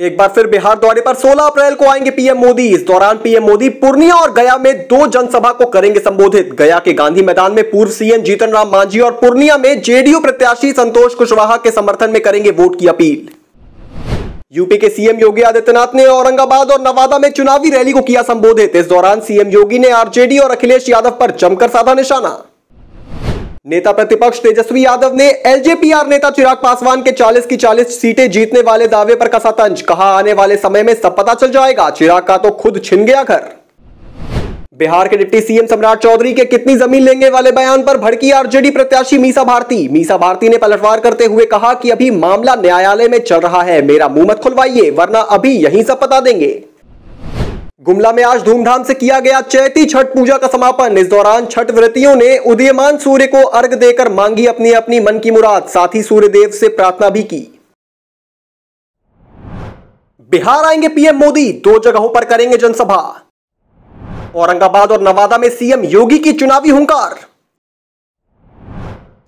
एक बार फिर बिहार दौरे पर 16 अप्रैल को आएंगे पीएम मोदी इस दौरान पीएम मोदी पूर्णिया और गया में दो जनसभा को करेंगे संबोधित गया के गांधी मैदान में पूर्व सीएम जीतन राम मांझी और पूर्णिया में जेडीयू प्रत्याशी संतोष कुशवाहा के समर्थन में करेंगे वोट की अपील यूपी के सीएम योगी आदित्यनाथ ने औरंगाबाद और नवादा में चुनावी रैली को किया संबोधित इस दौरान सीएम योगी ने आरजेडी और अखिलेश यादव पर जमकर साधा निशाना नेता प्रतिपक्ष तेजस्वी यादव ने एलजेपीआर नेता चिराग पासवान के 40 की 40 सीटें जीतने वाले दावे पर कसा तंज कहा आने वाले समय में सब पता चल जाएगा चिराग का तो खुद छिन गया घर बिहार के डिप्टी सीएम सम्राट चौधरी के कितनी जमीन लेंगे वाले बयान पर भड़की आरजेडी प्रत्याशी मीसा भारती मीसा भारती ने पलटवार करते हुए कहा कि अभी मामला न्यायालय में चल रहा है मेरा मुंह मत खुलवाइए वरना अभी यही सब पता देंगे गुमला में आज धूमधाम से किया गया चैती छठ पूजा का समापन इस दौरान छठ व्रतियों ने उदयमान सूर्य को अर्घ देकर मांगी अपनी अपनी मन की मुराद साथ ही सूर्य देव से प्रार्थना भी की बिहार आएंगे पीएम मोदी दो जगहों पर करेंगे जनसभा औरंगाबाद और नवादा में सीएम योगी की चुनावी हुंकार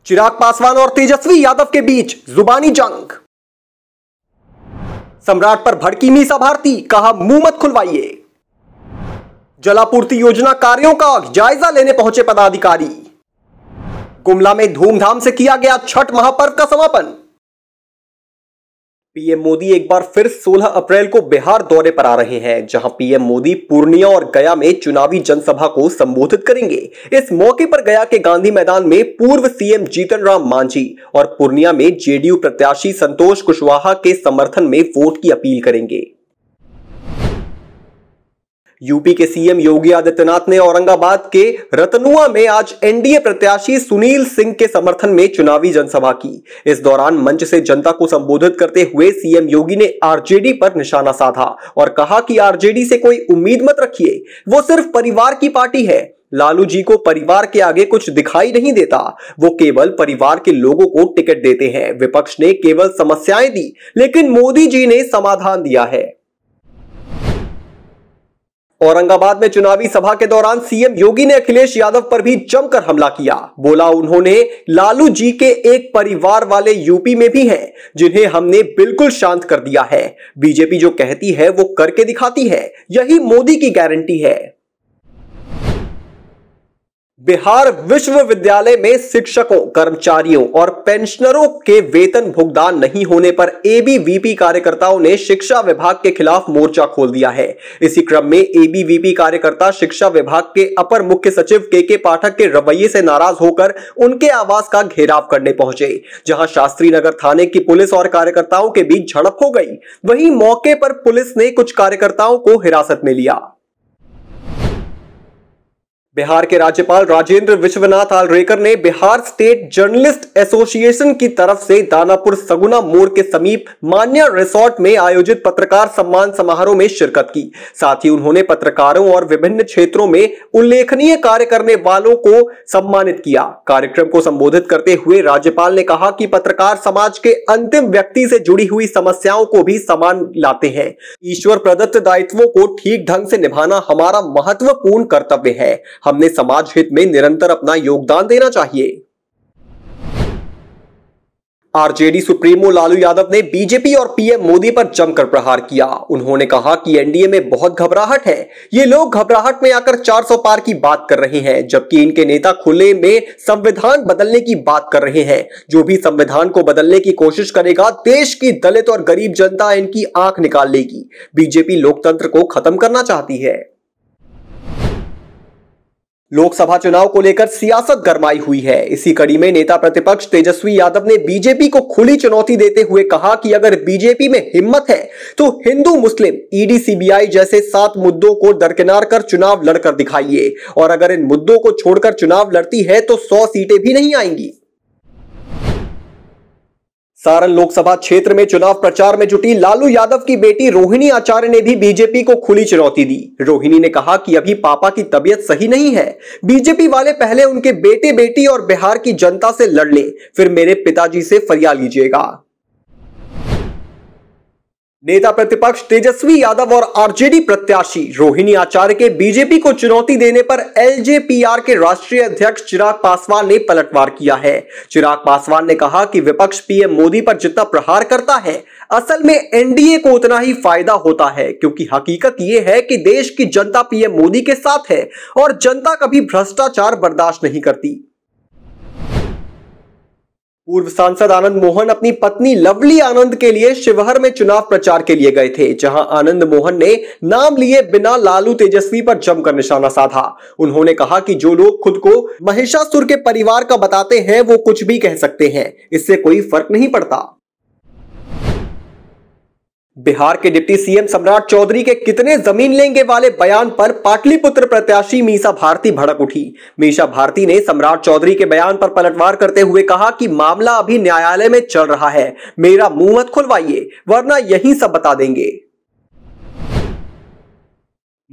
चिराग पासवान और तेजस्वी यादव के बीच जुबानी जंग सम्राट पर भड़की मीसा भारती कहा मुंह मत खुलवाइए जलापूर्ति योजना कार्यों का जायजा लेने पहुंचे पदाधिकारी गुमला में धूमधाम से किया गया छठ महापर्व का समापन पीएम मोदी एक बार फिर 16 अप्रैल को बिहार दौरे पर आ रहे हैं जहां पीएम मोदी पूर्णिया और गया में चुनावी जनसभा को संबोधित करेंगे इस मौके पर गया के गांधी मैदान में पूर्व सीएम जीतन राम मांझी और पूर्णिया में जेडीयू प्रत्याशी संतोष कुशवाहा के समर्थन में वोट की अपील करेंगे यूपी के सीएम योगी आदित्यनाथ ने औरंगाबाद के रतनुआ में आज एनडीए प्रत्याशी सुनील सिंह के समर्थन में चुनावी जनसभा की इस दौरान मंच से जनता को संबोधित करते हुए सीएम योगी ने आरजेडी पर निशाना साधा और कहा कि आरजेडी से कोई उम्मीद मत रखिए वो सिर्फ परिवार की पार्टी है लालू जी को परिवार के आगे कुछ दिखाई नहीं देता वो केवल परिवार के लोगों को टिकट देते हैं विपक्ष ने केवल समस्याएं दी लेकिन मोदी जी ने समाधान दिया है औरंगाबाद में चुनावी सभा के दौरान सीएम योगी ने अखिलेश यादव पर भी जमकर हमला किया बोला उन्होंने लालू जी के एक परिवार वाले यूपी में भी हैं जिन्हें हमने बिल्कुल शांत कर दिया है बीजेपी जो कहती है वो करके दिखाती है यही मोदी की गारंटी है बिहार विश्वविद्यालय में शिक्षकों कर्मचारियों और पेंशनरों के वेतन भुगतान नहीं होने पर एबीवीपी कार्यकर्ताओं ने शिक्षा विभाग के खिलाफ मोर्चा खोल दिया है इसी क्रम में एबीवीपी कार्यकर्ता शिक्षा विभाग के अपर मुख्य सचिव के के पाठक के रवैये से नाराज होकर उनके आवास का घेराव करने पहुंचे जहां शास्त्री नगर थाने की पुलिस और कार्यकर्ताओं के बीच झड़प हो गई वही मौके पर पुलिस ने कुछ कार्यकर्ताओं को हिरासत में लिया बिहार के राज्यपाल राजेंद्र विश्वनाथ आलरेकर ने बिहार स्टेट जर्नलिस्ट एसोसिएशन की तरफ से दानापुर सगुना मोड़ के समीप मान्या रिसोर्ट में आयोजित पत्रकार सम्मान समारोह में शिरकत की साथ ही उन्होंने पत्रकारों और विभिन्न क्षेत्रों में उल्लेखनीय कार्य करने वालों को सम्मानित किया कार्यक्रम को संबोधित करते हुए राज्यपाल ने कहा कि पत्रकार समाज के अंतिम व्यक्ति से जुड़ी हुई समस्याओं को भी समान लाते हैं ईश्वर प्रदत्त दायित्वों को ठीक ढंग से निभाना हमारा महत्वपूर्ण कर्तव्य है हमने समाज हित में निरंतर अपना योगदान देना चाहिए आरजेडी सुप्रीमो लालू यादव ने बीजेपी और पीएम मोदी पर जमकर प्रहार किया उन्होंने कहा कि एनडीए में बहुत घबराहट है ये लोग घबराहट में आकर 400 पार की बात कर रहे हैं जबकि इनके नेता खुले में संविधान बदलने की बात कर रहे हैं जो भी संविधान को बदलने की कोशिश करेगा देश की दलित और गरीब जनता इनकी आंख निकाल लेगी बीजेपी लोकतंत्र को खत्म करना चाहती है लोकसभा चुनाव को लेकर सियासत गरमाई हुई है इसी कड़ी में नेता प्रतिपक्ष तेजस्वी यादव ने बीजेपी को खुली चुनौती देते हुए कहा कि अगर बीजेपी में हिम्मत है तो हिंदू मुस्लिम ईडी सीबीआई जैसे सात मुद्दों को दरकिनार कर चुनाव लड़कर दिखाइए और अगर इन मुद्दों को छोड़कर चुनाव लड़ती है तो सौ सीटें भी नहीं आएंगी सारण लोकसभा क्षेत्र में चुनाव प्रचार में जुटी लालू यादव की बेटी रोहिणी आचार्य ने भी बीजेपी को खुली चुनौती दी रोहिणी ने कहा कि अभी पापा की तबियत सही नहीं है बीजेपी वाले पहले उनके बेटे बेटी और बिहार की जनता से लड़ ले फिर मेरे पिताजी से फरिया लीजिएगा नेता प्रतिपक्ष तेजस्वी यादव और आरजेडी प्रत्याशी रोहिणी आचार्य के बीजेपी को चुनौती देने पर एलजेपीआर के राष्ट्रीय अध्यक्ष चिराग पासवान ने पलटवार किया है चिराग पासवान ने कहा कि विपक्ष पीएम मोदी पर जितना प्रहार करता है असल में एनडीए को उतना ही फायदा होता है क्योंकि हकीकत यह है कि देश की जनता पीएम मोदी के साथ है और जनता कभी भ्रष्टाचार बर्दाश्त नहीं करती पूर्व सांसद आनंद मोहन अपनी पत्नी लवली आनंद के लिए शिवहर में चुनाव प्रचार के लिए गए थे जहां आनंद मोहन ने नाम लिए बिना लालू तेजस्वी पर जमकर निशाना साधा उन्होंने कहा कि जो लोग खुद को महिषासुर के परिवार का बताते हैं वो कुछ भी कह सकते हैं इससे कोई फर्क नहीं पड़ता बिहार के डिप्टी सीएम सम्राट चौधरी के कितने जमीन लेंगे वाले बयान पर पाटलिपुत्र प्रत्याशी मीसा भारती भड़क उठी मीसा भारती ने सम्राट चौधरी के बयान पर पलटवार करते हुए कहा कि मामला अभी न्यायालय में चल रहा है मेरा मुंह मत खुलवाइए वरना यही सब बता देंगे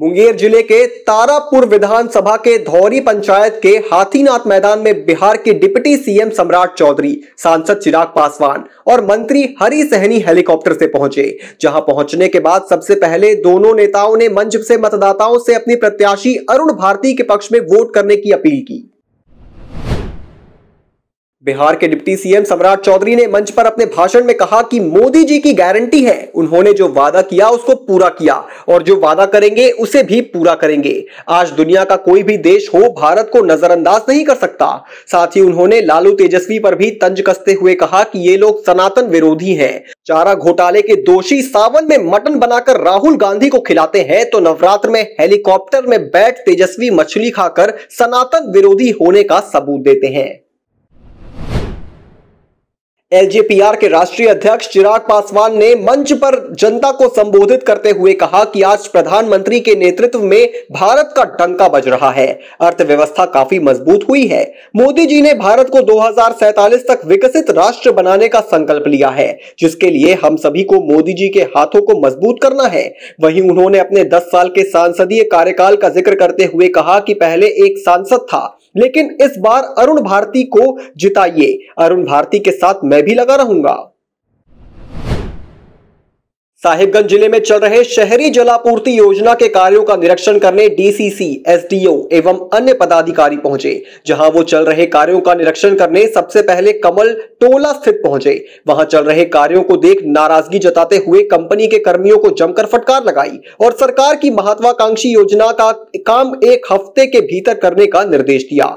मुंगेर जिले के तारापुर विधानसभा के धौरी पंचायत के हाथीनाथ मैदान में बिहार के डिप्टी सीएम सम्राट चौधरी सांसद चिराग पासवान और मंत्री हरी सहनी हेलीकॉप्टर से पहुंचे जहां पहुंचने के बाद सबसे पहले दोनों नेताओं ने मंच से मतदाताओं से अपनी प्रत्याशी अरुण भारती के पक्ष में वोट करने की अपील की बिहार के डिप्टी सीएम सम्राट चौधरी ने मंच पर अपने भाषण में कहा कि मोदी जी की गारंटी है उन्होंने जो वादा किया उसको पूरा किया और जो वादा करेंगे उसे भी पूरा करेंगे आज दुनिया का कोई भी देश हो भारत को नजरअंदाज नहीं कर सकता साथ ही उन्होंने लालू तेजस्वी पर भी तंज कसते हुए कहा कि ये लोग सनातन विरोधी है चारा घोटाले के दोषी सावन में मटन बनाकर राहुल गांधी को खिलाते हैं तो नवरात्र में हेलीकॉप्टर में बैठ तेजस्वी मछली खाकर सनातन विरोधी होने का सबूत देते हैं एलजेपीआर के राष्ट्रीय अध्यक्ष चिराग पासवान ने मंच पर जनता को संबोधित करते हुए कहा कि आज प्रधानमंत्री के नेतृत्व में भारत का डंका बज रहा है अर्थव्यवस्था काफी मजबूत हुई है मोदी जी ने भारत को दो तक विकसित राष्ट्र बनाने का संकल्प लिया है जिसके लिए हम सभी को मोदी जी के हाथों को मजबूत करना है वहीं उन्होंने अपने दस साल के सांसदीय कार्यकाल का जिक्र करते हुए कहा कि पहले एक सांसद था लेकिन इस बार अरुण भारती को जिताइए अरुण भारती के साथ मैं भी लगा रहूंगा साहिबगंज जिले में चल रहे शहरी जलापूर्ति योजना के कार्यों का निरीक्षण करने डीसीसी एसडीओ एवं अन्य पदाधिकारी पहुंचे जहां वो चल रहे कार्यों का निरीक्षण करने सबसे पहले कमल टोला स्थित पहुंचे वहां चल रहे कार्यों को देख नाराजगी जताते हुए कंपनी के कर्मियों को जमकर फटकार लगाई और सरकार की महत्वाकांक्षी योजना का काम एक हफ्ते के भीतर करने का निर्देश दिया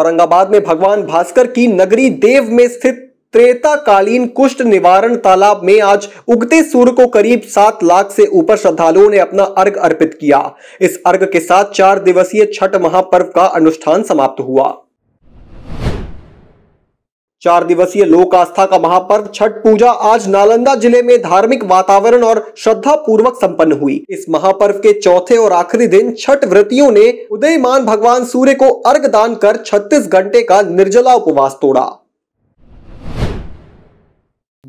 औरंगाबाद में भगवान भास्कर की नगरी देव में स्थित त्रेताकालीन कुष्ठ निवारण तालाब में आज उगते सूर्य को करीब सात लाख से ऊपर श्रद्धालुओं ने अपना अर्घ अर्पित किया इस अर्घ के साथ चार दिवसीय छठ महापर्व का अनुष्ठान समाप्त हुआ चार दिवसीय लोक आस्था का महापर्व छठ पूजा आज नालंदा जिले में धार्मिक वातावरण और श्रद्धा पूर्वक संपन्न हुई इस महापर्व के चौथे और आखिरी दिन छठ व्रतियों ने उदयमान भगवान सूर्य को अर्घ दान कर 36 घंटे का निर्जला उपवास तोड़ा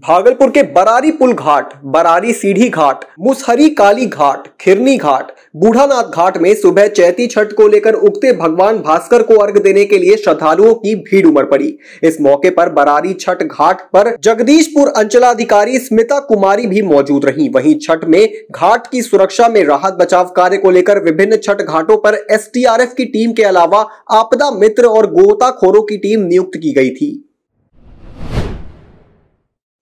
भागलपुर के बरारी पुल घाट बरारी सीढ़ी घाट मुसहरी काली घाट खिरनी घाट बूढ़ानाथ घाट में सुबह चैती छठ को लेकर उगते भगवान भास्कर को अर्घ देने के लिए श्रद्धालुओं की भीड़ उमड़ पड़ी इस मौके पर बरारी छठ घाट पर जगदीशपुर अंचलाधिकारी स्मिता कुमारी भी मौजूद रही वहीं छठ में घाट की सुरक्षा में राहत बचाव कार्य को लेकर विभिन्न छठ घाटों पर एस की टीम के अलावा आपदा मित्र और गोताखोरों की टीम नियुक्त की गई थी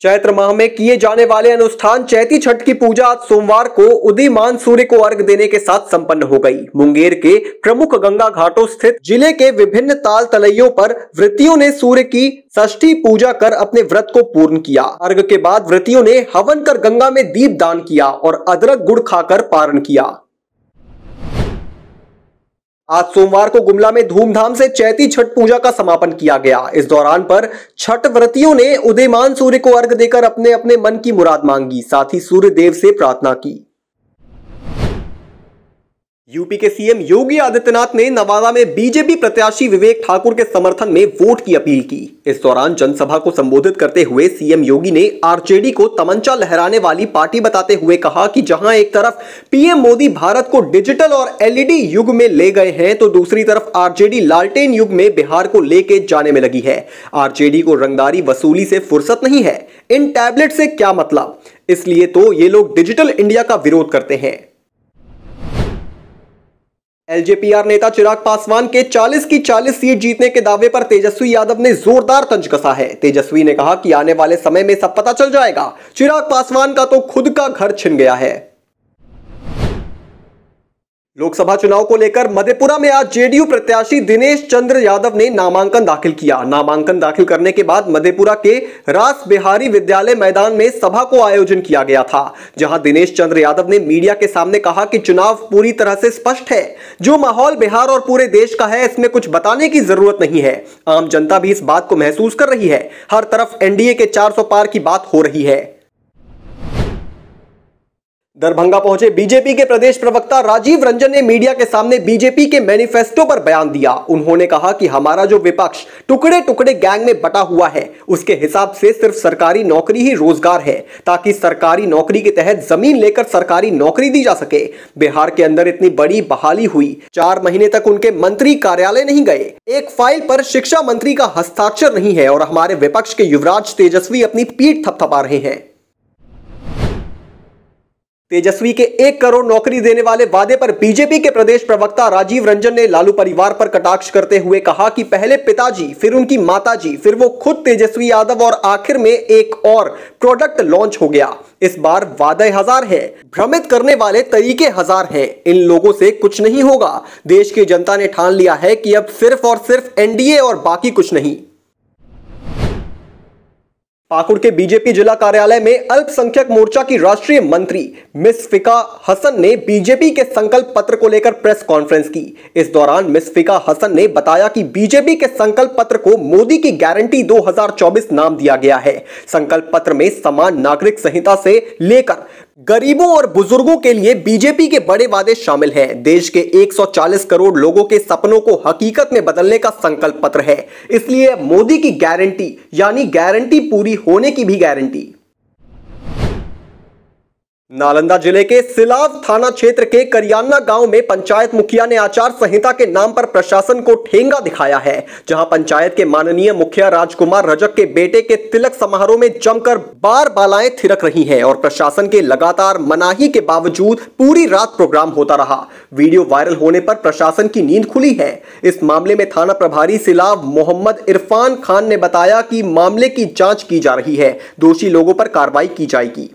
चैत्र माह में किए जाने वाले अनुष्ठान चैती छठ की पूजा आज सोमवार को उदीमान सूर्य को अर्घ देने के साथ संपन्न हो गई मुंगेर के प्रमुख गंगा घाटों स्थित जिले के विभिन्न ताल तलैयों पर व्रतियों ने सूर्य की षष्ठी पूजा कर अपने व्रत को पूर्ण किया अर्घ के बाद व्रतियों ने हवन कर गंगा में दीप दान किया और अदरक गुड़ खाकर पारण किया आज सोमवार को गुमला में धूमधाम से चैती छठ पूजा का समापन किया गया इस दौरान पर छठ व्रतियों ने उदयमान सूर्य को अर्घ देकर अपने अपने मन की मुराद मांगी साथ ही सूर्य देव से प्रार्थना की यूपी के सीएम योगी आदित्यनाथ ने नवादा में बीजेपी प्रत्याशी विवेक ठाकुर के समर्थन में वोट की अपील की इस दौरान जनसभा को संबोधित करते हुए सीएम योगी ने आरजेडी को तमंचा लहराने वाली पार्टी बताते हुए कहा कि जहां एक तरफ पीएम मोदी भारत को डिजिटल और एलईडी युग में ले गए हैं तो दूसरी तरफ आरजेडी लालटेन युग में बिहार को लेके जाने में लगी है आरजेडी को रंगदारी वसूली से फुर्सत नहीं है इन टैबलेट से क्या मतलब इसलिए तो ये लोग डिजिटल इंडिया का विरोध करते हैं एलजेपीआर नेता चिराग पासवान के 40 की 40 सीट जीतने के दावे पर तेजस्वी यादव ने जोरदार तंज कसा है तेजस्वी ने कहा कि आने वाले समय में सब पता चल जाएगा चिराग पासवान का तो खुद का घर छिन गया है लोकसभा चुनाव को लेकर मधेपुरा में आज जेडीयू प्रत्याशी दिनेश चंद्र यादव ने नामांकन दाखिल किया नामांकन दाखिल करने के बाद मधेपुरा के रास बिहारी विद्यालय मैदान में सभा को आयोजन किया गया था जहां दिनेश चंद्र यादव ने मीडिया के सामने कहा कि चुनाव पूरी तरह से स्पष्ट है जो माहौल बिहार और पूरे देश का है इसमें कुछ बताने की जरूरत नहीं है आम जनता भी इस बात को महसूस कर रही है हर तरफ एनडीए के चार पार की बात हो रही है दरभंगा पहुंचे बीजेपी के प्रदेश प्रवक्ता राजीव रंजन ने मीडिया के सामने बीजेपी के मैनिफेस्टो पर बयान दिया उन्होंने कहा कि हमारा जो विपक्ष टुकड़े टुकड़े गैंग में बटा हुआ है उसके हिसाब से सिर्फ सरकारी नौकरी ही रोजगार है ताकि सरकारी नौकरी के तहत जमीन लेकर सरकारी नौकरी दी जा सके बिहार के अंदर इतनी बड़ी बहाली हुई चार महीने तक उनके मंत्री कार्यालय नहीं गए एक फाइल पर शिक्षा मंत्री का हस्ताक्षर नहीं है और हमारे विपक्ष के युवराज तेजस्वी अपनी पीठ थपथपा रहे हैं तेजस्वी के एक करोड़ नौकरी देने वाले वादे पर बीजेपी के प्रदेश प्रवक्ता राजीव रंजन ने लालू परिवार पर कटाक्ष करते हुए कहा कि पहले पिताजी फिर उनकी माताजी फिर वो खुद तेजस्वी यादव और आखिर में एक और प्रोडक्ट लॉन्च हो गया इस बार वादे हजार है भ्रमित करने वाले तरीके हजार हैं इन लोगों से कुछ नहीं होगा देश की जनता ने ठान लिया है कि अब सिर्फ और सिर्फ एनडीए और बाकी कुछ नहीं पाकुड़ के बीजेपी जिला कार्यालय में अल्पसंख्यक मोर्चा की राष्ट्रीय मंत्री मिस फिका हसन ने बीजेपी के संकल्प पत्र को लेकर प्रेस कॉन्फ्रेंस की इस दौरान मिस फिका हसन ने बताया कि बीजेपी के संकल्प पत्र को मोदी की गारंटी 2024 नाम दिया गया है संकल्प पत्र में समान नागरिक संहिता से लेकर गरीबों और बुजुर्गों के लिए बीजेपी के बड़े वादे शामिल हैं देश के 140 करोड़ लोगों के सपनों को हकीकत में बदलने का संकल्प पत्र है इसलिए मोदी की गारंटी यानी गारंटी पूरी होने की भी गारंटी नालंदा जिले के सिलाव थाना क्षेत्र के करियाना गांव में पंचायत मुखिया ने आचार संहिता के नाम पर प्रशासन को ठेंगा दिखाया है जहां पंचायत के माननीय मुखिया राजकुमार रजक के बेटे के तिलक समारोह में जमकर बार बालाएं थिरक रही हैं और प्रशासन के लगातार मनाही के बावजूद पूरी रात प्रोग्राम होता रहा वीडियो वायरल होने पर प्रशासन की नींद खुली है इस मामले में थाना प्रभारी सिलाव मोहम्मद इरफान खान ने बताया कि मामले की जाँच की जा रही है दोषी लोगों पर कार्रवाई की जाएगी